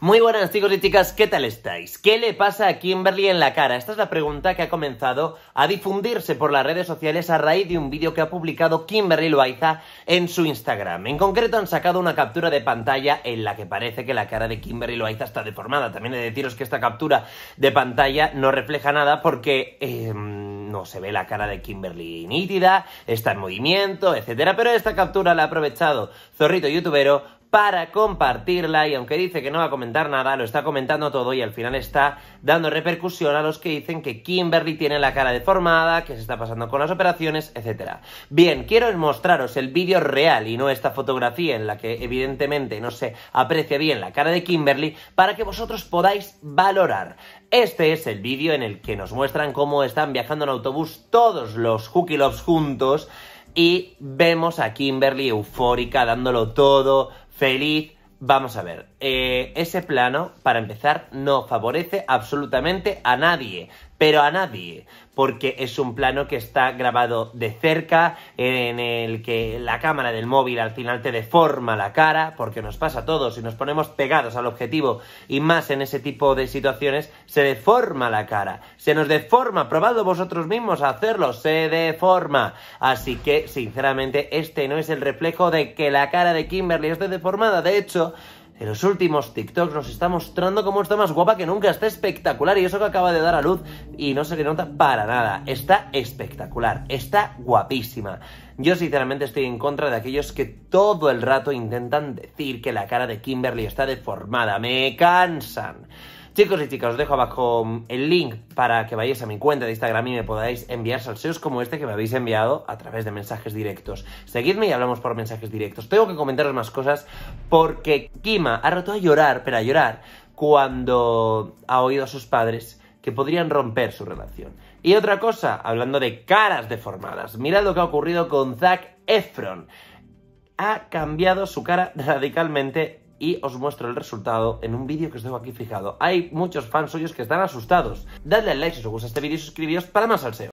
Muy buenas chicos y chicas, ¿qué tal estáis? ¿Qué le pasa a Kimberly en la cara? Esta es la pregunta que ha comenzado a difundirse por las redes sociales a raíz de un vídeo que ha publicado Kimberly Loaiza en su Instagram. En concreto han sacado una captura de pantalla en la que parece que la cara de Kimberly Loaiza está deformada. También he de deciros que esta captura de pantalla no refleja nada porque em, no se ve la cara de Kimberly nítida, está en movimiento, etcétera. Pero esta captura la ha aprovechado Zorrito Youtubero para compartirla y aunque dice que no va a comentar nada, lo está comentando todo y al final está dando repercusión a los que dicen que Kimberly tiene la cara deformada, que se está pasando con las operaciones, etc. Bien, quiero mostraros el vídeo real y no esta fotografía en la que evidentemente no se aprecia bien la cara de Kimberly para que vosotros podáis valorar. Este es el vídeo en el que nos muestran cómo están viajando en autobús todos los Hooky Loves juntos y vemos a Kimberly eufórica dándolo todo, feliz. Vamos a ver, eh, ese plano, para empezar, no favorece absolutamente a nadie, pero a nadie, porque es un plano que está grabado de cerca, en el que la cámara del móvil al final te deforma la cara, porque nos pasa a todos, si nos ponemos pegados al objetivo y más en ese tipo de situaciones, se deforma la cara, se nos deforma, probado vosotros mismos a hacerlo, se deforma. Así que, sinceramente, este no es el reflejo de que la cara de Kimberly esté deformada, de hecho, en los últimos TikToks nos está mostrando cómo está más guapa que nunca. Está espectacular y eso que acaba de dar a luz y no se le nota para nada. Está espectacular, está guapísima. Yo sinceramente estoy en contra de aquellos que todo el rato intentan decir que la cara de Kimberly está deformada. Me cansan. Chicos y chicas, os dejo abajo el link para que vayáis a mi cuenta de Instagram y me podáis enviar salseos como este que me habéis enviado a través de mensajes directos. Seguidme y hablamos por mensajes directos. Tengo que comentaros más cosas porque Kima ha roto a llorar, pero a llorar, cuando ha oído a sus padres que podrían romper su relación. Y otra cosa, hablando de caras deformadas, mirad lo que ha ocurrido con Zac Efron. Ha cambiado su cara radicalmente y os muestro el resultado en un vídeo que os dejo aquí fijado. Hay muchos fans suyos que están asustados. Dadle al like si os gusta este vídeo y suscribiros para más al